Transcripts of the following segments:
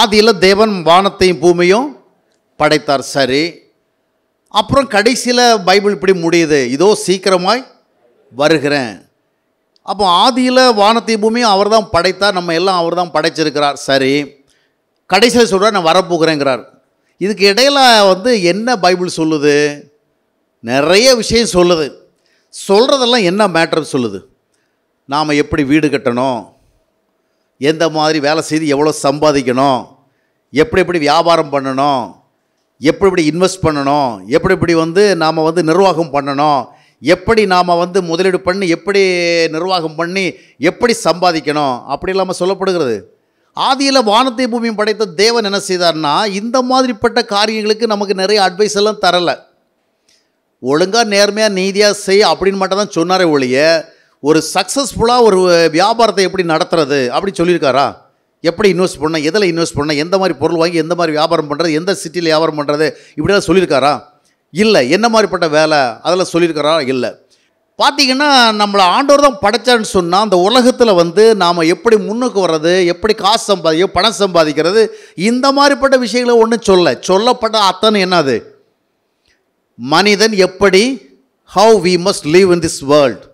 ஆதியில் தேவன் வானத்தையும் பூமியும் படைத்தார் சரி அப்புறம் கடைசியில் பைபிள் இப்படி முடியுது இதோ சீக்கிரமாய் வருகிறேன் அப்போ ஆதியில் வானத்தையும் பூமியும் அவர் தான் படைத்தார் நம்ம எல்லாம் அவர் தான் படைச்சிருக்கிறார் சரி கடைசியில் சொல்கிறார் நான் வரப்போகிறேங்கிறார் இதுக்கு இடையில் வந்து என்ன பைபிள் சொல்லுது நிறைய விஷயம் சொல்லுது சொல்கிறதெல்லாம் என்ன மேட்ரு சொல்லுது நாம் எப்படி வீடு கட்டணும் எந்த மாதிரி வேலை செய்து எவ்வளோ சம்பாதிக்கணும் எப்படி எப்படி வியாபாரம் பண்ணணும் எப்படி எப்படி இன்வெஸ்ட் பண்ணணும் எப்படி எப்படி வந்து நாம் வந்து நிர்வாகம் பண்ணணும் எப்படி நாம் வந்து முதலீடு பண்ணி எப்படி நிர்வாகம் பண்ணி எப்படி சம்பாதிக்கணும் அப்படி இல்லாமல் சொல்லப்படுகிறது ஆதியில் வானத்தை பூமியும் படைத்த தேவன் என்ன செய்தார்னா இந்த மாதிரிப்பட்ட காரியங்களுக்கு நமக்கு நிறைய அட்வைஸ் எல்லாம் தரலை ஒழுங்காக நேர்மையாக நீதியாக செய் அப்படின்னு மட்டும் தான் சொன்னாரே ஒழிய ஒரு சக்ஸஸ்ஃபுல்லாக ஒரு வியாபாரத்தை எப்படி நடத்துறது அப்படி சொல்லியிருக்காரா எப்படி இன்வெஸ்ட் பண்ண எதில் இன்வெஸ்ட் பண்ண எந்த மாதிரி பொருள் வாங்கி எந்த மாதிரி வியாபாரம் பண்ணுறது எந்த சிட்டியில் வியாபாரம் பண்ணுறது இப்படிலாம் சொல்லியிருக்காரா இல்லை என்ன மாதிரிப்பட்ட வேலை அதெல்லாம் சொல்லியிருக்காரா இல்லை பார்த்திங்கன்னா நம்மளை ஆண்டோர் தான் படைச்சான்னு சொன்னால் அந்த உலகத்தில் வந்து நாம் எப்படி முன்னுக்கு வர்றது எப்படி காசு சம்பாதி பணம் சம்பாதிக்கிறது இந்த மாதிரிப்பட்ட விஷயங்களை ஒன்றும் சொல்ல சொல்லப்பட்ட அத்தனை என்னது மனிதன் எப்படி how we must live in this world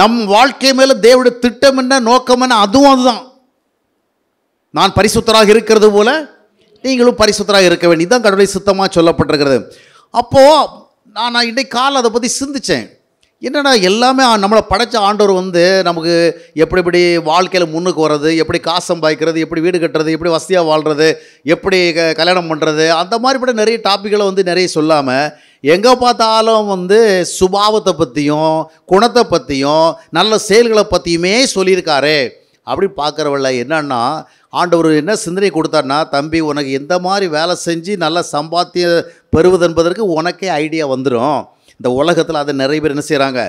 நம் வாழ்க்கை மேலே தேவடைய திட்டம் என்ன நோக்கம் என்ன அதுவும் அதுதான் நான் பரிசுத்தராக இருக்கிறது போல நீங்களும் பரிசுத்தராக இருக்க வேண்டும் கடவுளை சுத்தமாக சொல்லப்பட்டிருக்கிறது அப்போது நான் நான் இன்றைக்கு காலை அதை பற்றி சிந்தித்தேன் என்னென்னா எல்லாமே நம்மளை படைத்த ஆண்டவர் வந்து நமக்கு எப்படி எப்படி வாழ்க்கையில் முன்னுக்கு வர்றது எப்படி காசு பாய்க்கிறது எப்படி வீடு கட்டுறது எப்படி வசதியாக வாழ்கிறது எப்படி க கல்யாணம் பண்ணுறது அந்த மாதிரி கூட நிறைய டாப்பிக்களை வந்து நிறைய சொல்லாமல் எங்கே பார்த்தாலும் வந்து சுபாவத்தை பற்றியும் குணத்தை பற்றியும் நல்ல செயல்களை பற்றியுமே சொல்லியிருக்காரு அப்படி பார்க்குறவள என்னன்னா ஆண்டவர் என்ன சிந்தனை கொடுத்தார்னா தம்பி உனக்கு எந்த மாதிரி வேலை செஞ்சு நல்ல சம்பாத்திய பெறுவதென்பதற்கு உனக்கே ஐடியா வந்துடும் இந்த உலகத்தில் அதை நிறைய பேர் என்ன செய்கிறாங்க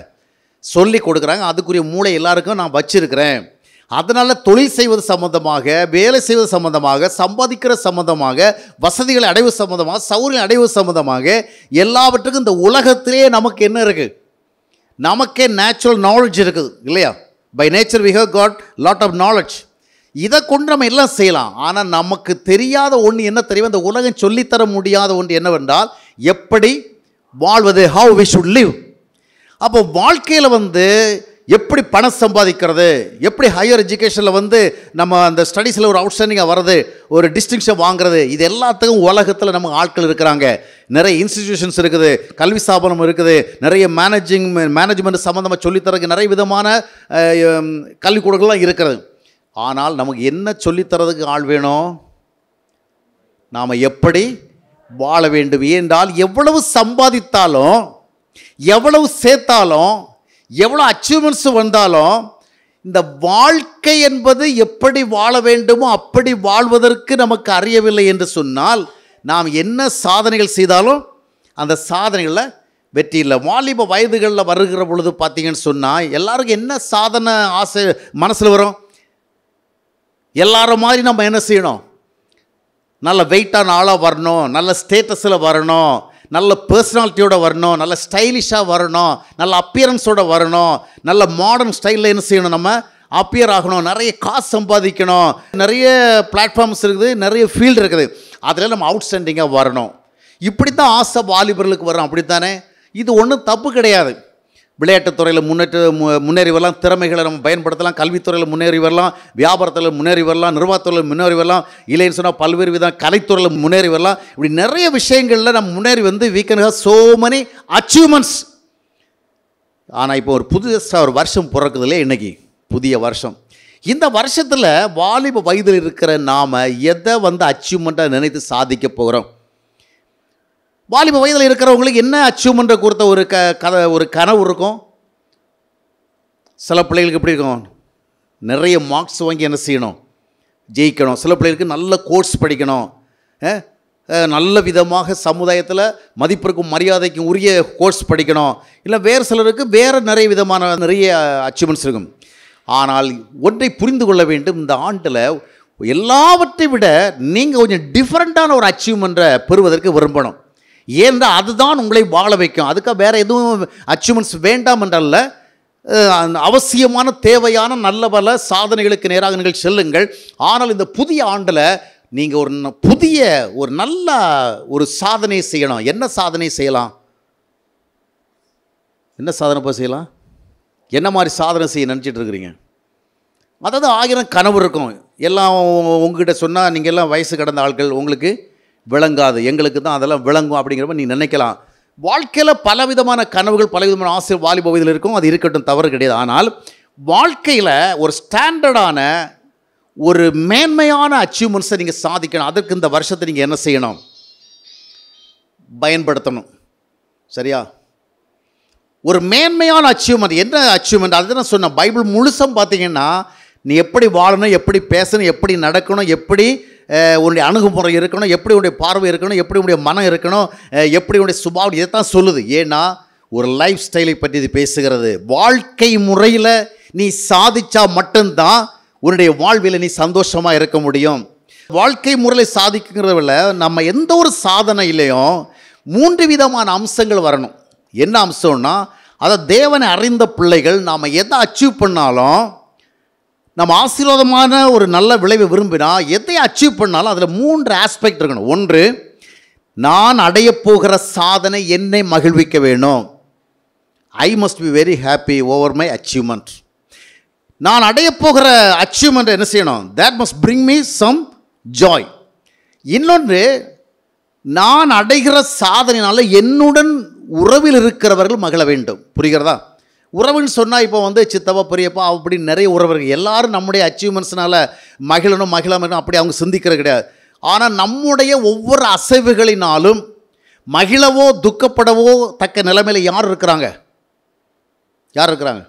சொல்லி கொடுக்குறாங்க அதுக்குரிய மூளை எல்லாருக்கும் நான் வச்சுருக்கிறேன் அதனால் தொழில் செய்வது சம்மந்தமாக வேலை செய்வது சம்மந்தமாக சம்பாதிக்கிற சம்மந்தமாக வசதிகளை அடைவு சம்மந்தமாக சௌரியம் அடைவு சம்மந்தமாக எல்லாவற்றுக்கும் இந்த உலகத்திலேயே நமக்கு என்ன இருக்குது நமக்கே நேச்சுரல் நாலேஜ் இருக்குது இல்லையா by nature we have got lot of knowledge இதை கொண்டு நம்ம எல்லாம் செய்யலாம் ஆனால் நமக்கு தெரியாத ஒன்று என்ன தெரியும் அந்த உலகம் சொல்லித்தர முடியாத ஒன்று என்னவென்றால் எப்படி வாழ்வது ஹவ் வி ஷுட் லிவ் அப்போ வாழ்க்கையில் வந்து எப்படி பணம் சம்பாதிக்கிறது எப்படி ஹையர் எஜுகேஷனில் வந்து நம்ம அந்த ஸ்டடீஸில் ஒரு அவுட்ஸ்டாண்டிங்காக வர்றது ஒரு டிஸ்டிங்ஷன் வாங்குறது இது எல்லாத்துக்கும் உலகத்தில் நம்ம ஆட்கள் இருக்கிறாங்க நிறைய இன்ஸ்டிடியூஷன்ஸ் இருக்குது கல்வி ஸ்தாபனம் இருக்குது நிறைய மேனேஜிங் மேனேஜ்மெண்ட் சம்மந்தமாக சொல்லித்தரக்கு நிறைய விதமான கல்விக்கூடங்கள்லாம் இருக்கிறது ஆனால் நமக்கு என்ன சொல்லித்தரதுக்கு ஆள் வேணும் நாம் எப்படி வாழ வேண்டும் என்றால் எவ்வளவு சம்பாதித்தாலும் எவ்வளவு சேர்த்தாலும் எவ்வளோ அச்சீவ்மெண்ட்ஸ் வந்தாலும் இந்த வாழ்க்கை என்பது எப்படி வாழ வேண்டுமோ அப்படி வாழ்வதற்கு நமக்கு அறியவில்லை என்று சொன்னால் நாம் என்ன சாதனைகள் செய்தாலும் அந்த சாதனைகளில் வெற்றி இல்லை வாலிப வயதுகளில் வருகிற பொழுது பார்த்தீங்கன்னு சொன்னால் எல்லாருக்கும் என்ன சாதனை ஆசை மனசில் வரும் எல்லாரும் மாதிரி நம்ம என்ன செய்யணும் நல்ல வெயிட்டான ஆளாக வரணும் நல்ல ஸ்டேட்டஸில் வரணும் நல்ல பர்சனாலிட்டியோட வரணும் நல்ல ஸ்டைலிஷாக வரணும் நல்ல அப்பியரன்ஸோட வரணும் நல்ல மாடர்ன் ஸ்டைலில் என்ன செய்யணும் நம்ம அப்பியர் ஆகணும் நிறைய காசு சம்பாதிக்கணும் நிறைய பிளாட்ஃபார்ம்ஸ் இருக்குது நிறைய ஃபீல்டு இருக்குது அதில் நம்ம ஸ்டாண்டிங்காக வரணும் இப்படி தான் ஆசை வாலிபர்களுக்கு வரும் அப்படித்தானே இது ஒன்றும் தப்பு கிடையாது விளையாட்டுத்துறையில் முன்னேற்ற முன்னேறி வரலாம் திறமைகளை நம்ம பயன்படுத்தலாம் கல்வித்துறையில் முன்னேறி வரலாம் வியாபாரத்தில் முன்னேறி வரலாம் நிர்வாகத்துறையில் முன்னேறி வரலாம் இல்லைன்னு சொன்னால் பல்வேறு விதம் கலைத்துறையில் முன்னேறி வரலாம் இப்படி நிறைய விஷயங்களில் நம்ம முன்னேறி வந்து we can have so many achievements ஆனால் இப்போ ஒரு புதுசாக ஒரு வருஷம் பிறக்குது இன்றைக்கி புதிய வருஷம் இந்த வருஷத்தில் வாலிப வயதில் இருக்கிற நாம் எதை வந்து அச்சீவ்மெண்ட்டாக நினைத்து சாதிக்க போகிறோம் வாலிப வயதில் இருக்கிறவங்களுக்கு என்ன அச்சீவ்மெண்ட்டை கொடுத்த ஒரு க கதை ஒரு கனவு இருக்கும் சில பிள்ளைகளுக்கு எப்படி இருக்கும் நிறைய மார்க்ஸ் வாங்கி என்ன செய்யணும் ஜெயிக்கணும் சில பிள்ளைகளுக்கு நல்ல கோர்ஸ் படிக்கணும் நல்ல விதமாக சமுதாயத்தில் மதிப்பிற்கும் மரியாதைக்கும் உரிய கோர்ஸ் படிக்கணும் இல்லை வேறு சிலருக்கு வேறு நிறைய விதமான நிறைய அச்சீவ்மெண்ட்ஸ் இருக்கும் ஆனால் ஒன்றை புரிந்து கொள்ள வேண்டும் இந்த ஆண்டில் எல்லாவற்றை விட நீங்கள் கொஞ்சம் டிஃப்ரெண்ட்டான ஒரு அச்சீவ்மெண்ட்டை பெறுவதற்கு விரும்பணும் ஏன் அதுதான் உங்களை வாழ வைக்கும் அதுக்காக வேறு எதுவும் அச்சீவ்மெண்ட்ஸ் வேண்டாம் என்றல்ல அவசியமான தேவையான நல்ல பல சாதனைகளுக்கு நேராக நீங்கள் செல்லுங்கள் ஆனால் இந்த புதிய ஆண்டில் நீங்கள் ஒரு புதிய ஒரு நல்ல ஒரு சாதனை செய்யலாம் என்ன சாதனை செய்யலாம் என்ன சாதனை போய் செய்யலாம் என்ன மாதிரி சாதனை செய்ய நினச்சிட்டு இருக்கிறீங்க அதாவது ஆயிரம் கனவு இருக்கும் எல்லாம் உங்ககிட்ட சொன்னால் நீங்கள் எல்லாம் வயசு கடந்த ஆட்கள் உங்களுக்கு விளங்காது எங்களுக்கு தான் அதெல்லாம் விளங்கும் அப்படிங்கிறப்ப நீ நினைக்கலாம் வாழ்க்கையில் பலவிதமான கனவுகள் பலவிதமான ஆசை வாலிபோவதில் இருக்கும் அது இருக்கட்டும் தவறு கிடையாது ஆனால் வாழ்க்கையில் ஒரு ஸ்டாண்டர்டான ஒரு மேன்மையான அச்சீவ்மெண்ட்ஸை நீங்கள் சாதிக்கணும் அதற்கு இந்த வருஷத்தை நீங்கள் என்ன செய்யணும் பயன்படுத்தணும் சரியா ஒரு மேன்மையான அச்சீவ்மெண்ட் என்ன அச்சீவ்மெண்ட் அது நான் சொன்னேன் பைபிள் முழுசம் பார்த்தீங்கன்னா நீ எப்படி வாழணும் எப்படி பேசணும் எப்படி நடக்கணும் எப்படி உன்னுடைய அணுகுமுறை இருக்கணும் எப்படி உன்னுடைய பார்வை இருக்கணும் எப்படி உன்னுடைய மனம் இருக்கணும் எப்படி உன்னுடைய சுபாவம் இதை தான் சொல்லுது ஏன்னா ஒரு லைஃப் ஸ்டைலை பற்றி இது பேசுகிறது வாழ்க்கை முறையில் நீ சாதிச்சா மட்டும்தான் உன்னுடைய வாழ்வில் நீ சந்தோஷமாக இருக்க முடியும் வாழ்க்கை முறையில் சாதிக்குங்கிறதுல நம்ம எந்த ஒரு சாதனையிலையும் மூன்று விதமான அம்சங்கள் வரணும் என்ன அம்சம்னா அதை தேவனை அறிந்த பிள்ளைகள் நாம் எதை அச்சீவ் பண்ணாலும் நம்ம ஆசீர்வாதமான ஒரு நல்ல விளைவை விரும்பினா எதை அச்சீவ் பண்ணாலும் அதில் மூன்று ஆஸ்பெக்ட் இருக்கணும் ஒன்று நான் அடைய போகிற சாதனை என்னை மகிழ்விக்க வேணும் I must be very happy over my achievement நான் அடைய போகிற அச்சீவ்மெண்ட் என்ன செய்யணும் that must bring me some joy இன்னொன்று நான் அடைகிற சாதனையினால் என்னுடன் உறவில் இருக்கிறவர்கள் மகிழ வேண்டும் புரிகிறதா உறவுன்னு சொன்னால் இப்போ வந்து சித்தப்பா பெரியப்பா அப்படின்னு நிறைய உறவுகள் எல்லாரும் நம்முடைய அச்சீவ்மெண்ட்ஸ்னால் மகிழனும் மகிழாமனும் அப்படி அவங்க சிந்திக்கிறது கிடையாது ஆனால் நம்முடைய ஒவ்வொரு அசைவுகளினாலும் மகிழவோ துக்கப்படவோ தக்க நிலைமையில் யார் இருக்கிறாங்க யார் இருக்கிறாங்க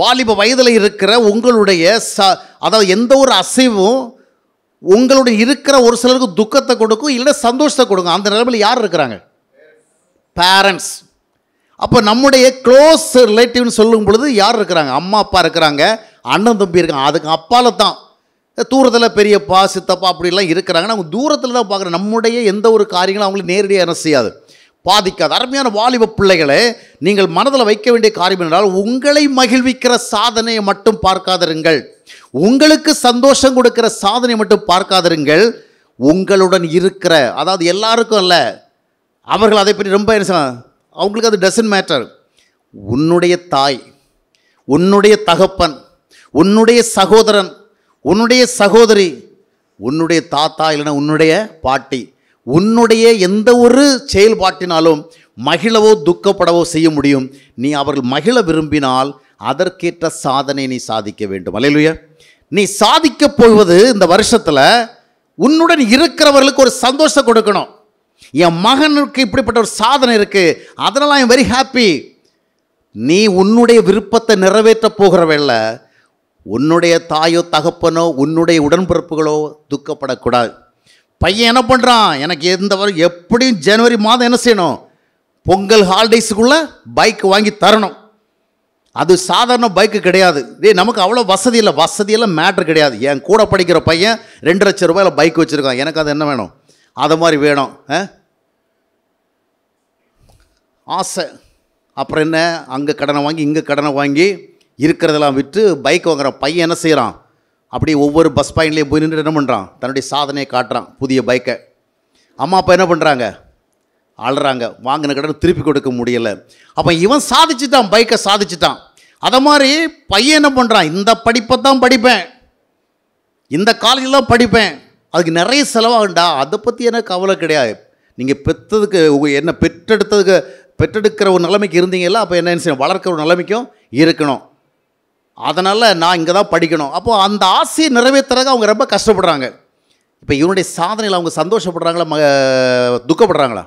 வாலிப வயதில் இருக்கிற உங்களுடைய ச அதாவது எந்த ஒரு அசைவும் உங்களுடைய இருக்கிற ஒரு சிலருக்கு துக்கத்தை கொடுக்கும் இல்லை சந்தோஷத்தை கொடுக்கும் அந்த நிலைமையில் யார் இருக்கிறாங்க பேரண்ட்ஸ் அப்போ நம்முடைய க்ளோஸ் ரிலேட்டிவ்னு சொல்லும் பொழுது யார் இருக்கிறாங்க அம்மா அப்பா இருக்கிறாங்க அண்ணன் தம்பி இருக்காங்க அதுக்கு அப்பால தான் தூரத்தில் பெரியப்பா சித்தப்பா அப்படிலாம் இருக்கிறாங்கன்னா அவங்க தூரத்தில் தான் பார்க்குறோம் நம்முடைய எந்த ஒரு காரியங்களும் அவங்களுக்கு நேரடியாக என்ன செய்யாது பாதிக்காது அருமையான வாலிப பிள்ளைகளை நீங்கள் மனதில் வைக்க வேண்டிய காரியம் என்றால் உங்களை மகிழ்விக்கிற சாதனையை மட்டும் பார்க்காதருங்கள் உங்களுக்கு சந்தோஷம் கொடுக்கிற சாதனை மட்டும் பார்க்காதருங்கள் உங்களுடன் இருக்கிற அதாவது எல்லாருக்கும் இல்லை அவர்கள் அதை பற்றி ரொம்ப என்ன அவங்களுக்கு அது டசன்ட் மேட்டர் உன்னுடைய தாய் உன்னுடைய தகப்பன் உன்னுடைய சகோதரன் உன்னுடைய சகோதரி உன்னுடைய தாத்தா இல்லைன்னா உன்னுடைய பாட்டி உன்னுடைய எந்த ஒரு செயல்பாட்டினாலும் மகிழவோ துக்கப்படவோ செய்ய முடியும் நீ அவர்கள் மகிழ விரும்பினால் அதற்கேற்ற சாதனை நீ சாதிக்க வேண்டும் அலையிலுயா நீ சாதிக்கப் போவது இந்த வருஷத்தில் உன்னுடன் இருக்கிறவர்களுக்கு ஒரு சந்தோஷம் கொடுக்கணும் என் மகனுக்கு இப்படிப்பட்ட ஒரு சாதனை இருக்குது அதனால் ஐம் வெரி ஹாப்பி நீ உன்னுடைய விருப்பத்தை நிறைவேற்ற போகிறவல்ல உன்னுடைய தாயோ தகப்பனோ உன்னுடைய உடன்பிறப்புகளோ துக்கப்படக்கூடாது பையன் என்ன பண்ணுறான் எனக்கு எந்த வரும் எப்படியும் ஜனவரி மாதம் என்ன செய்யணும் பொங்கல் ஹாலிடேஸுக்குள்ளே பைக் வாங்கி தரணும் அது சாதாரண பைக்கு கிடையாது டே நமக்கு அவ்வளோ வசதி இல்லை வசதியெல்லாம் மேட்ரு கிடையாது என் கூட படிக்கிற பையன் ரெண்டு லட்ச ரூபாயில் பைக் வச்சுருக்கான் எனக்கு அது என்ன வேணும் அதை மாதிரி வேணும் ஆசை அப்புறம் என்ன அங்கே கடனை வாங்கி இங்கே கடனை வாங்கி இருக்கிறதெல்லாம் விற்று பைக் வாங்குற பையன் என்ன செய்கிறான் அப்படி ஒவ்வொரு பஸ் பாயிண்ட்லேயும் போய் நின்று என்ன பண்ணுறான் தன்னுடைய சாதனையை காட்டுறான் புதிய பைக்கை அம்மா அப்பா என்ன பண்ணுறாங்க ஆளுறாங்க வாங்கின கடன் திருப்பி கொடுக்க முடியலை அப்போ இவன் சாதிச்சுட்டான் பைக்கை சாதிச்சுட்டான் அதை மாதிரி பையன் என்ன பண்ணுறான் இந்த படிப்பை தான் படிப்பேன் இந்த காலேஜில் தான் படிப்பேன் அதுக்கு நிறைய செலவாகுண்டா அதை பற்றி எனக்கு கவலை கிடையாது நீங்கள் பெற்றதுக்கு என்ன பெற்றெடுத்ததுக்கு பெற்றெடுக்கிற ஒரு நிலைமைக்கு இருந்தீங்களா அப்போ என்ன செய்யணும் வளர்க்குற ஒரு நிலைமைக்கும் இருக்கணும் அதனால் நான் இங்கே தான் படிக்கணும் அப்போது அந்த ஆசையை நிறைவேற்றுறதுக்கு அவங்க ரொம்ப கஷ்டப்படுறாங்க இப்போ இவனுடைய சாதனையில் அவங்க சந்தோஷப்படுறாங்களா ம துக்கப்படுறாங்களா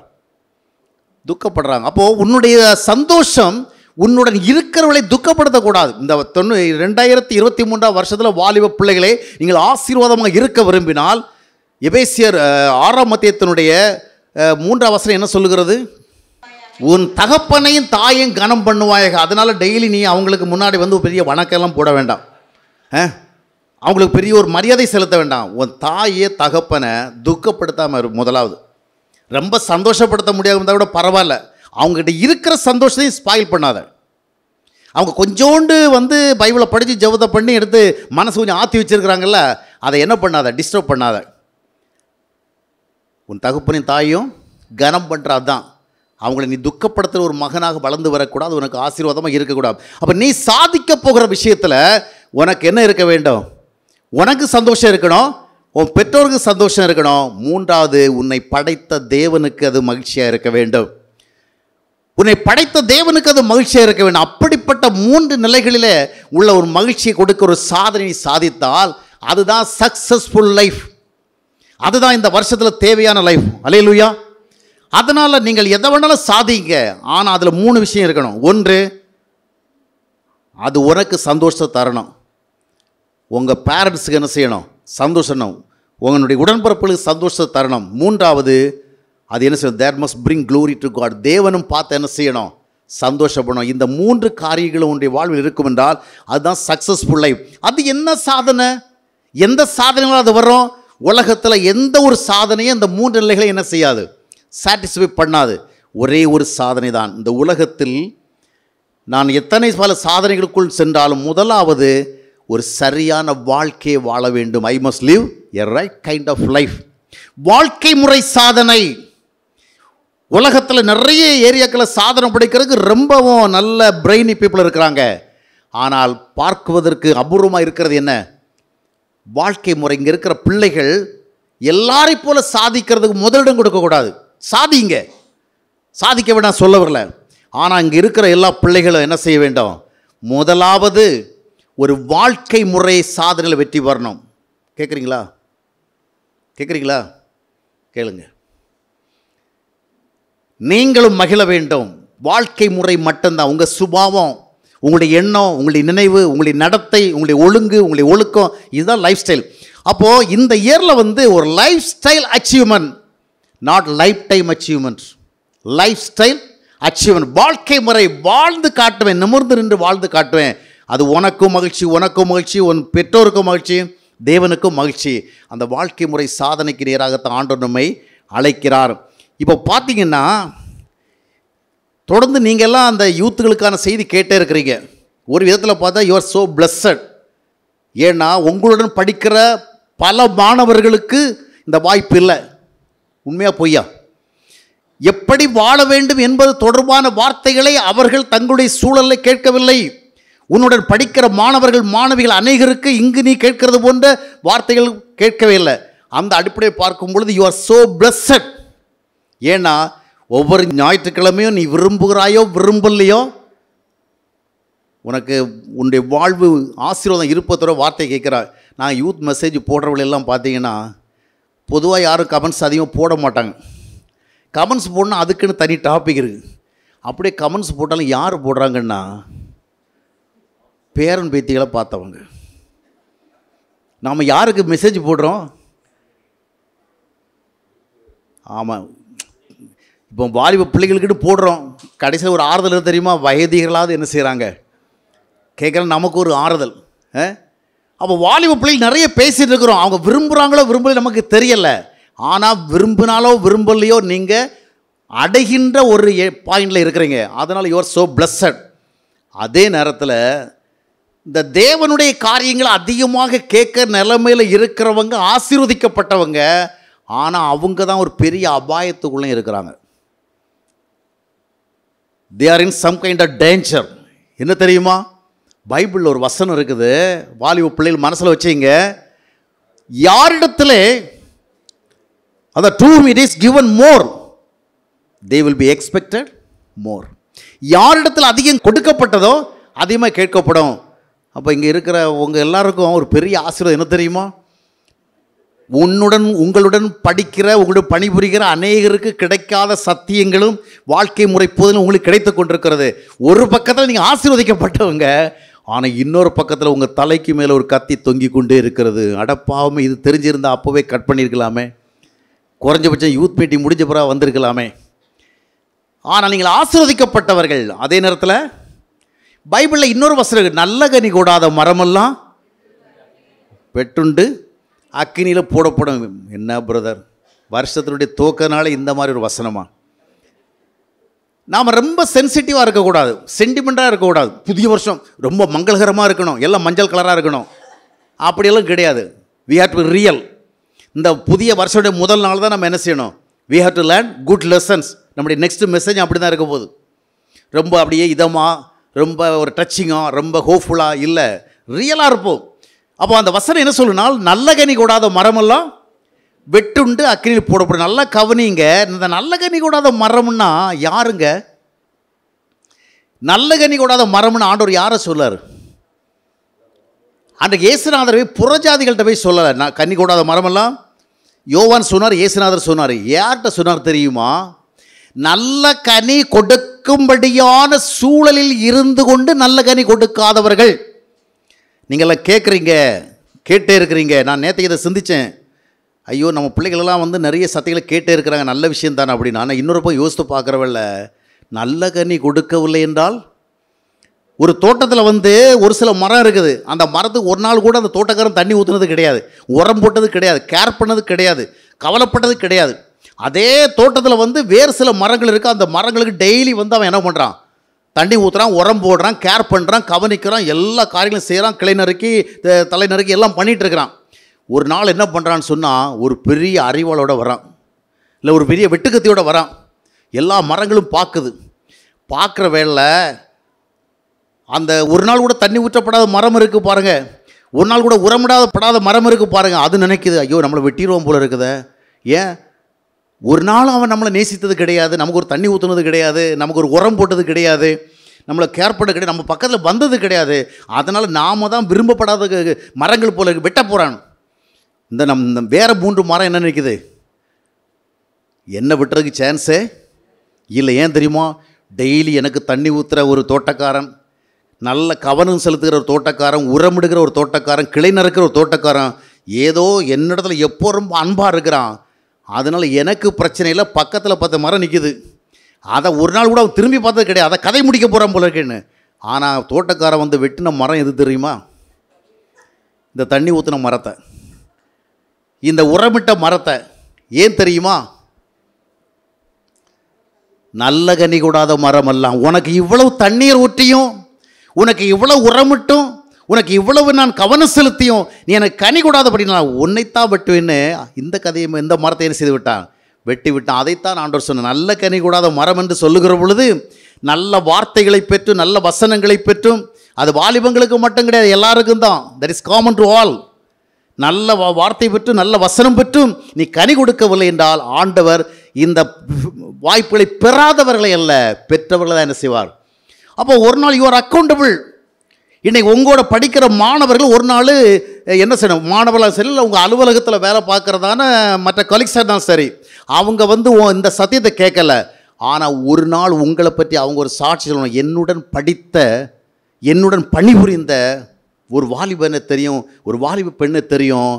துக்கப்படுறாங்க அப்போது உன்னுடைய சந்தோஷம் உன்னுடன் இருக்கிறவளை துக்கப்படுத்தக்கூடாது இந்த தொண்ணூ ரெண்டாயிரத்தி இருபத்தி மூன்றாம் வருஷத்தில் வாலிப பிள்ளைகளை நீங்கள் ஆசீர்வாதமாக இருக்க விரும்பினால் எபேசியர் ஆறாம் மத்தியத்தினுடைய மூன்றாம் வசனம் என்ன சொல்லுகிறது உன் தகப்பனையும் தாயும் கனம் பண்ணுவாயாக அதனால் டெய்லி நீ அவங்களுக்கு முன்னாடி வந்து பெரிய வணக்கம்லாம் போட வேண்டாம் அவங்களுக்கு பெரிய ஒரு மரியாதை செலுத்த வேண்டாம் உன் தாயே தகப்பனை துக்கப்படுத்தாமல் முதலாவது ரொம்ப சந்தோஷப்படுத்த முடியாத கூட பரவாயில்ல அவங்ககிட்ட இருக்கிற சந்தோஷத்தையும் ஸ்பாயில் பண்ணாத அவங்க கொஞ்சோண்டு வந்து பைபிளை படித்து ஜபத்தை பண்ணி எடுத்து மனசு கொஞ்சம் ஆற்றி வச்சுருக்கிறாங்கல்ல அதை என்ன பண்ணாத டிஸ்டர்ப் பண்ணாத உன் தகப்பனையும் தாயும் கனம் பண்ணுறது தான் அவங்களை நீ துக்கப்படுத்துகிற ஒரு மகனாக வளர்ந்து வரக்கூடாது உனக்கு ஆசீர்வாதமாக இருக்கக்கூடாது அப்போ நீ சாதிக்க போகிற விஷயத்தில் உனக்கு என்ன இருக்க வேண்டும் உனக்கு சந்தோஷம் இருக்கணும் உன் பெற்றோருக்கு சந்தோஷம் இருக்கணும் மூன்றாவது உன்னை படைத்த தேவனுக்கு அது மகிழ்ச்சியாக இருக்க வேண்டும் உன்னை படைத்த தேவனுக்கு அது மகிழ்ச்சியாக இருக்க வேண்டும் அப்படிப்பட்ட மூன்று நிலைகளிலே உள்ள ஒரு மகிழ்ச்சியை கொடுக்க ஒரு சாதனை சாதித்தால் அதுதான் சக்ஸஸ்ஃபுல் லைஃப் அதுதான் இந்த வருஷத்தில் தேவையான லைஃப் அலையலுயா அதனால் நீங்கள் எதை வேணாலும் சாதிங்க ஆனால் அதில் மூணு விஷயம் இருக்கணும் ஒன்று அது உனக்கு சந்தோஷத்தை தரணும் உங்கள் பேரண்ட்ஸுக்கு என்ன செய்யணும் சந்தோஷம் உங்களுடைய உடன்பிறப்புகளுக்கு சந்தோஷத்தை தரணும் மூன்றாவது அது என்ன செய்யணும் that must bring glory to God தேவனும் பார்த்து என்ன செய்யணும் சந்தோஷப்படணும் இந்த மூன்று காரியங்களும் உன்னுடைய வாழ்வில் இருக்கும் என்றால் அதுதான் சக்ஸஸ்ஃபுல் லைஃப் அது என்ன சாதனை எந்த சாதனைகளும் அது வரும் உலகத்தில் எந்த ஒரு சாதனையும் இந்த மூன்று நிலைகளை என்ன செய்யாது சாட்டிஸ்ஃபை பண்ணாது ஒரே ஒரு சாதனை தான் இந்த உலகத்தில் நான் எத்தனை பல சாதனைகளுக்குள் சென்றாலும் முதலாவது ஒரு சரியான வாழ்க்கையை வாழ வேண்டும் I must live a right kind of life வாழ்க்கை முறை சாதனை உலகத்தில் நிறைய ஏரியாக்களை சாதனை படைக்கிறதுக்கு ரொம்பவும் நல்ல பிரெயினி பீப்புள் இருக்கிறாங்க ஆனால் பார்க்குவதற்கு அபூர்வமாக இருக்கிறது என்ன வாழ்க்கை முறை இங்கே இருக்கிற பிள்ளைகள் எல்லாரையும் போல சாதிக்கிறதுக்கு முதலிடம் கொடுக்கக்கூடாது சாதிங்க சாதிக்க வேண்டாம் சொல்ல வரல ஆனால் இங்கே இருக்கிற எல்லா பிள்ளைகளும் என்ன செய்ய வேண்டும் முதலாவது ஒரு வாழ்க்கை முறை சாதனையில் வெற்றி வரணும் கேட்குறீங்களா கேட்குறீங்களா கேளுங்க நீங்களும் மகிழ வேண்டும் வாழ்க்கை முறை மட்டும்தான் உங்கள் சுபாவம் உங்களுடைய எண்ணம் உங்களுடைய நினைவு உங்களுடைய நடத்தை உங்களுடைய ஒழுங்கு உங்களுடைய ஒழுக்கம் இதுதான் லைஃப் ஸ்டைல் அப்போது இந்த இயரில் வந்து ஒரு lifestyle achievement not lifetime achievement lifestyle achievement வாழ்க்கை முறை வாழ்ந்து காட்டுவேன் நிமிர்ந்து நின்று வாழ்ந்து காட்டுவேன் அது உனக்கும் மகிழ்ச்சி உனக்கும் மகிழ்ச்சி உன் பெற்றோருக்கும் மகிழ்ச்சி தேவனுக்கும் மகிழ்ச்சி அந்த வாழ்க்கை முறை சாதனைக்கு நேராகத்தான் ஆண்டு நம்மை அழைக்கிறார் இப்போ பார்த்தீங்கன்னா தொடர்ந்து நீங்கள்லாம் அந்த யூத்துகளுக்கான செய்தி கேட்டே இருக்கிறீங்க ஒரு விதத்தில் பார்த்தா யுவர் ஸோ பிளஸ்ஸட் ஏன்னா உங்களுடன் படிக்கிற பல மாணவர்களுக்கு இந்த வாய்ப்பு இல்லை உண்மையாக பொய்யா எப்படி வாழ வேண்டும் என்பது தொடர்பான வார்த்தைகளை அவர்கள் தங்களுடைய சூழலில் கேட்கவில்லை உன்னுடன் படிக்கிற மாணவர்கள் மாணவிகள் அநேகருக்கு இங்கு நீ கேட்கிறது போன்ற வார்த்தைகள் கேட்கவே இல்லை அந்த அடிப்படையை பார்க்கும் பொழுது யூ ஆர் ஸோ பிளஸ்ஸட் ஏன்னா ஒவ்வொரு ஞாயிற்றுக்கிழமையும் நீ விரும்புகிறாயோ விரும்பலையோ உனக்கு உன்னுடைய வாழ்வு ஆசீர்வாதம் இருப்பதோட வார்த்தை கேட்குறா நான் யூத் மெசேஜ் போடுறவளெல்லாம் பார்த்தீங்கன்னா பொதுவாக யாரும் கமெண்ட்ஸ் அதிகம் போட மாட்டாங்க கமெண்ட்ஸ் போடணும் அதுக்குன்னு தனி டாபிக் இருக்குது அப்படியே கமெண்ட்ஸ் போட்டாலும் யார் போடுறாங்கன்னா பேரன் பேத்திகளை பார்த்தவங்க நாம் யாருக்கு மெசேஜ் போடுறோம் ஆமாம் இப்போ வாலிப பிள்ளைகளுக்கிட்ட போடுறோம் கடைசியில் ஒரு ஆறுதல் தெரியுமா வயதிகளாவது என்ன செய்கிறாங்க கேட்குற நமக்கு ஒரு ஆறுதல் அப்போ வாலிப பிள்ளைகள் நிறைய பேசிகிட்டு இருக்கிறோம் அவங்க விரும்புகிறாங்களோ விரும்பலையோ நமக்கு தெரியலை ஆனால் விரும்பினாலோ விரும்பலையோ நீங்கள் அடைகின்ற ஒரு பாயிண்டில் இருக்கிறீங்க அதனால் யுவர் ஸோ பிளஸ்ஸட் அதே நேரத்தில் இந்த தேவனுடைய காரியங்களை அதிகமாக கேட்க நிலைமையில் இருக்கிறவங்க ஆசீர்வதிக்கப்பட்டவங்க ஆனால் அவங்க தான் ஒரு பெரிய அபாயத்துக்குள்ளே இருக்கிறாங்க they are in some kind of danger என்ன தெரியுமா பைபிளில் ஒரு வசனம் இருக்குது வாலிப பிள்ளைகள் மனசில் வச்சுங்க யாரிடத்தில் அதான் to it is given more they will be expected more யாரிடத்தில் அதிகம் கொடுக்கப்பட்டதோ அதிகமாக கேட்கப்படும் அப்போ இங்கே இருக்கிற உங்கள் எல்லாருக்கும் ஒரு பெரிய ஆசீர்வாதம் என்ன தெரியுமா உன்னுடன் உங்களுடன் படிக்கிற உங்களுடன் பணிபுரிகிற அநேகருக்கு கிடைக்காத சத்தியங்களும் வாழ்க்கை முறை போதிலும் உங்களுக்கு கிடைத்து கொண்டிருக்கிறது ஒரு பக்கத்தில் நீங்கள் ஆசீர்வதிக்கப்பட்டவங்க ஆனால் இன்னொரு பக்கத்தில் உங்கள் தலைக்கு மேலே ஒரு கத்தி தொங்கி கொண்டே இருக்கிறது அடப்பாவுமே இது தெரிஞ்சிருந்தால் அப்போவே கட் பண்ணியிருக்கலாமே குறைஞ்சபட்சம் யூத் மீட்டிங் முடிஞ்ச பிறகு வந்திருக்கலாமே ஆனால் நீங்கள் ஆசிர்வதிக்கப்பட்டவர்கள் அதே நேரத்தில் பைபிளில் இன்னொரு வசனம் நல்ல கனி கூடாத மரமெல்லாம் வெட்டுண்டு அக்கினியில் போடப்படும் என்ன பிரதர் வருஷத்தினுடைய தோக்கனால இந்த மாதிரி ஒரு வசனமாக நாம் ரொம்ப சென்சிட்டிவாக இருக்கக்கூடாது சென்டிமெண்ட்டாக இருக்கக்கூடாது புதிய வருஷம் ரொம்ப மங்களகரமாக இருக்கணும் எல்லாம் மஞ்சள் கலராக இருக்கணும் அப்படியெல்லாம் கிடையாது வி ஹேவ் டு ரியல் இந்த புதிய வருஷத்துடைய முதல் நாள் தான் நம்ம என்ன செய்யணும் we have to learn good lessons நம்முடைய நெக்ஸ்ட்டு மெசேஜ் அப்படி தான் இருக்க போகுது ரொம்ப அப்படியே இதமாக ரொம்ப ஒரு டச்சிங்காக ரொம்ப ஹோப்ஃபுல்லாக இல்லை ரியலாக இருப்போம் அப்போ அந்த வசனம் என்ன சொல்லுனால் நல்ல கனி கூடாத மரமெல்லாம் வெட்டுண்டு அக்னியில் போடப்படும் நல்லா கவனிங்க இந்த நல்ல கனி கூடாத மரம்னா யாருங்க நல்ல கனி கூடாத மரம்னு ஆண்டவர் யாரை சொல்லார் அந்த இயேசுநாதர் போய் புறஜாதிகள்கிட்ட போய் சொல்லலை நான் கன்னி கூடாத மரமெல்லாம் யோவான் சொன்னார் இயேசுநாதர் சொன்னார் யார்கிட்ட சொன்னார் தெரியுமா நல்ல கனி கொடுக்கும்படியான சூழலில் இருந்து கொண்டு நல்ல கனி கொடுக்காதவர்கள் நீங்கள்லாம் கேட்குறீங்க கேட்டே இருக்கிறீங்க நான் நேற்று இதை சிந்தித்தேன் ஐயோ நம்ம பிள்ளைகளெல்லாம் வந்து நிறைய சத்தைகளை கேட்டே இருக்கிறாங்க நல்ல விஷயம் தானே அப்படின்னு ஆனால் இன்னொரு பக்கம் யோசித்து பார்க்குறவில்ல நல்ல கனி கொடுக்கவில்லை என்றால் ஒரு தோட்டத்தில் வந்து ஒரு சில மரம் இருக்குது அந்த மரத்துக்கு ஒரு நாள் கூட அந்த தோட்டக்காரன் தண்ணி ஊற்றுனது கிடையாது உரம் போட்டது கிடையாது கேர் பண்ணது கிடையாது கவலைப்பட்டது கிடையாது அதே தோட்டத்தில் வந்து வேறு சில மரங்கள் இருக்குது அந்த மரங்களுக்கு டெய்லி வந்து அவன் என்ன பண்ணுறான் தண்ணி ஊற்றுறான் உரம் போடுறான் கேர் பண்ணுறான் கவனிக்கிறான் எல்லா காரியங்களும் செய்கிறான் கிளை நறுக்கி தலை நறுக்கி எல்லாம் பண்ணிகிட்டு இருக்கிறான் ஒரு நாள் என்ன பண்ணுறான்னு சொன்னால் ஒரு பெரிய அறிவாளோடு வரான் இல்லை ஒரு பெரிய வெட்டுக்கத்தையோடு வரான் எல்லா மரங்களும் பார்க்குது பார்க்குற வேலை அந்த ஒரு நாள் கூட தண்ணி ஊற்றப்படாத மரம் இருக்குது பாருங்கள் ஒரு நாள் கூட உரமிடாத படாத மரம் இருக்குது பாருங்கள் அது நினைக்குது ஐயோ நம்மளை வெட்டிடுவோம் போல் இருக்குத ஏன் ஒரு நாள் அவன் நம்மளை நேசித்தது கிடையாது நமக்கு ஒரு தண்ணி ஊற்றுனது கிடையாது நமக்கு ஒரு உரம் போட்டது கிடையாது நம்மளை கேர்பட கிடையாது நம்ம பக்கத்தில் வந்தது கிடையாது அதனால் நாம் தான் விரும்பப்படாத மரங்கள் போல வெட்ட போகிறான் இந்த நம் வேறு மூன்று மரம் என்ன நினைக்குது என்ன விட்டுறதுக்கு சான்ஸே இல்லை ஏன் தெரியுமா டெய்லி எனக்கு தண்ணி ஊற்றுற ஒரு தோட்டக்காரன் நல்ல கவனம் செலுத்துகிற ஒரு தோட்டக்காரன் உரமிடுகிற ஒரு தோட்டக்காரன் கிளை நறுக்கிற ஒரு தோட்டக்காரன் ஏதோ என்னிடத்துல எப்போ ரொம்ப அன்பாக இருக்கிறான் அதனால் எனக்கு பிரச்சனையில் பக்கத்தில் பத்து மரம் நிற்கிது அதை ஒரு நாள் கூட அவன் திரும்பி பார்த்தது கிடையாது அதை கதை முடிக்க போகிறான் போல இருக்கேன்னு ஆனால் தோட்டக்காரன் வந்து வெட்டின மரம் எது தெரியுமா இந்த தண்ணி ஊற்றின மரத்தை இந்த உரமிட்ட மரத்தை ஏன் தெரியுமா நல்ல கனி கூடாத மரம் எல்லாம் உனக்கு இவ்வளவு தண்ணீர் ஊற்றியும் உனக்கு இவ்வளவு உரமிட்டும் உனக்கு இவ்வளவு நான் கவனம் செலுத்தியும் நீ எனக்கு கனி கூடாதபடி நான் உன்னைத்தான் வெட்டுவேன்னு இந்த கதையும் இந்த மரத்தை என்ன செய்து விட்டான் வெட்டி விட்டான் அதைத்தான் ஆண்டவர் சொன்ன நல்ல கனி கூடாத மரம் என்று சொல்லுகிற பொழுது நல்ல வார்த்தைகளை பெற்றும் நல்ல வசனங்களை பெற்றும் அது வாலிபங்களுக்கு மட்டும் கிடையாது எல்லாருக்கும் தான் that is common to all நல்ல வார்த்தை பெற்று நல்ல வசனம் பெற்றும் நீ கனி கொடுக்கவில்லை என்றால் ஆண்டவர் இந்த வாய்ப்புகளை பெறாதவர்களை அல்ல பெற்றவர்களை தான் என்ன செய்வார் அப்போ ஒரு நாள் யுவர் அக்கௌண்டபிள் இன்றைக்கி உங்களோட படிக்கிற மாணவர்கள் ஒரு நாள் என்ன செய்யணும் மாணவர்களாக சரி இல்லை உங்கள் அலுவலகத்தில் வேலை பார்க்குறதான மற்ற கொலிக்ஸாக தான் சரி அவங்க வந்து இந்த சத்தியத்தை கேட்கல ஆனால் ஒரு நாள் உங்களை பற்றி அவங்க ஒரு சாட்சி சொல்லணும் என்னுடன் படித்த என்னுடன் பணிபுரிந்த ஒரு வாலிபனை தெரியும் ஒரு வாலிப பெண்ணை தெரியும்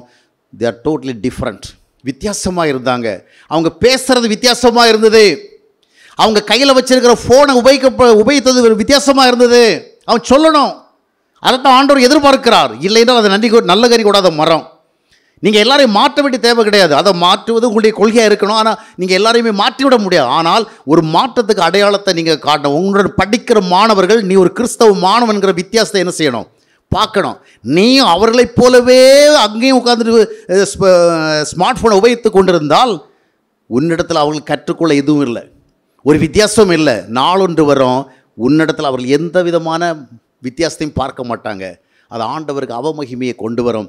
தே ஆர் டோட்டலி டிஃப்ரெண்ட் வித்தியாசமாக இருந்தாங்க அவங்க பேசுகிறது வித்தியாசமாக இருந்தது அவங்க கையில் வச்சுருக்கிற ஃபோனை உபயோக உபயோகித்தது வித்தியாசமாக இருந்தது அவன் சொல்லணும் அதைத்தான் ஆண்டவர் எதிர்பார்க்கிறார் இல்லைன்னா அதை நன்றி நல்ல கறி கூடாத மரம் நீங்கள் எல்லாரையும் மாற்ற வேண்டிய தேவை கிடையாது அதை மாற்றுவது உங்களுடைய கொள்கையாக இருக்கணும் ஆனால் நீங்கள் எல்லாரையுமே மாற்றிவிட முடியாது ஆனால் ஒரு மாற்றத்துக்கு அடையாளத்தை நீங்கள் காட்டணும் உங்களுடன் படிக்கிற மாணவர்கள் நீ ஒரு கிறிஸ்தவ மாணவன்கிற வித்தியாசத்தை என்ன செய்யணும் பார்க்கணும் நீயும் அவர்களைப் போலவே அங்கேயும் உட்காந்துட்டு ஸ்மார்ட் ஃபோனை உபயோகித்து கொண்டிருந்தால் உன்னிடத்தில் அவர்கள் கற்றுக்கொள்ள எதுவும் இல்லை ஒரு வித்தியாசம் இல்லை நாளொன்று வரும் உன்னிடத்தில் அவர்கள் எந்த விதமான வித்தியாசத்தையும் பார்க்க மாட்டாங்க அது ஆண்டவருக்கு அவமகிமையை கொண்டு வரும்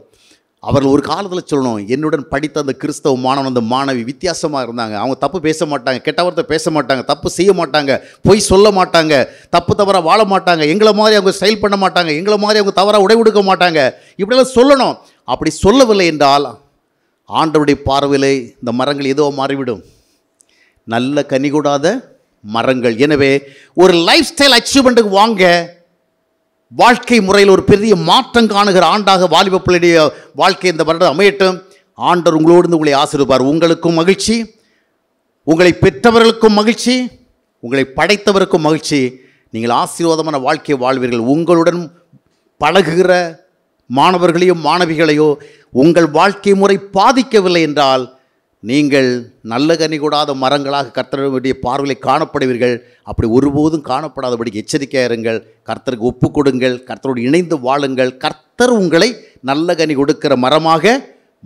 அவர்கள் ஒரு காலத்தில் சொல்லணும் என்னுடன் படித்த அந்த கிறிஸ்தவ மாணவன் அந்த மாணவி வித்தியாசமாக இருந்தாங்க அவங்க தப்பு பேச மாட்டாங்க கெட்டவர்த்தை பேச மாட்டாங்க தப்பு செய்ய மாட்டாங்க பொய் சொல்ல மாட்டாங்க தப்பு தவறாக வாழ மாட்டாங்க எங்களை மாதிரி அவங்க செயல் பண்ண மாட்டாங்க எங்களை மாதிரி அவங்க தவறாக உடை கொடுக்க மாட்டாங்க இப்படிலாம் சொல்லணும் அப்படி சொல்லவில்லை என்றால் ஆண்டவுடைய பார்வையில் இந்த மரங்கள் ஏதோ மாறிவிடும் நல்ல கனி கூடாத மரங்கள் எனவே ஒரு லைஃப் ஸ்டைல் அச்சீவ்மெண்ட்டுக்கு வாங்க வாழ்க்கை முறையில் ஒரு பெரிய மாற்றம் காணுகிற ஆண்டாக வாலிப வாழ்க்கை இந்த வருடம் அமையட்டும் ஆண்டர் உங்களோடு உங்களை ஆசிரிப்பார் உங்களுக்கும் மகிழ்ச்சி உங்களை பெற்றவர்களுக்கும் மகிழ்ச்சி உங்களை படைத்தவருக்கும் மகிழ்ச்சி நீங்கள் ஆசீர்வாதமான வாழ்க்கையை வாழ்வீர்கள் உங்களுடன் பழகுகிற மாணவர்களையும் மாணவிகளையோ உங்கள் வாழ்க்கை முறை பாதிக்கவில்லை என்றால் நீங்கள் நல்ல கனி கூடாத மரங்களாக கர்த்தருடைய பார்வையில் காணப்படுவீர்கள் அப்படி ஒருபோதும் காணப்படாதபடி எச்சரிக்கையாருங்கள் கர்த்தருக்கு ஒப்பு கொடுங்கள் கர்த்தரோடு இணைந்து வாழுங்கள் கர்த்தர் உங்களை நல்ல கனி கொடுக்கிற மரமாக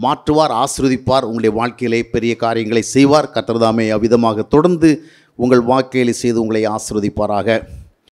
மாற்றுவார் ஆசிர்வதிப்பார் உங்களுடைய வாழ்க்கையிலே பெரிய காரியங்களை செய்வார் கர்த்தர் தாமே அவ்விதமாக தொடர்ந்து உங்கள் வாழ்க்கையிலே செய்து உங்களை ஆசிர்வதிப்பாராக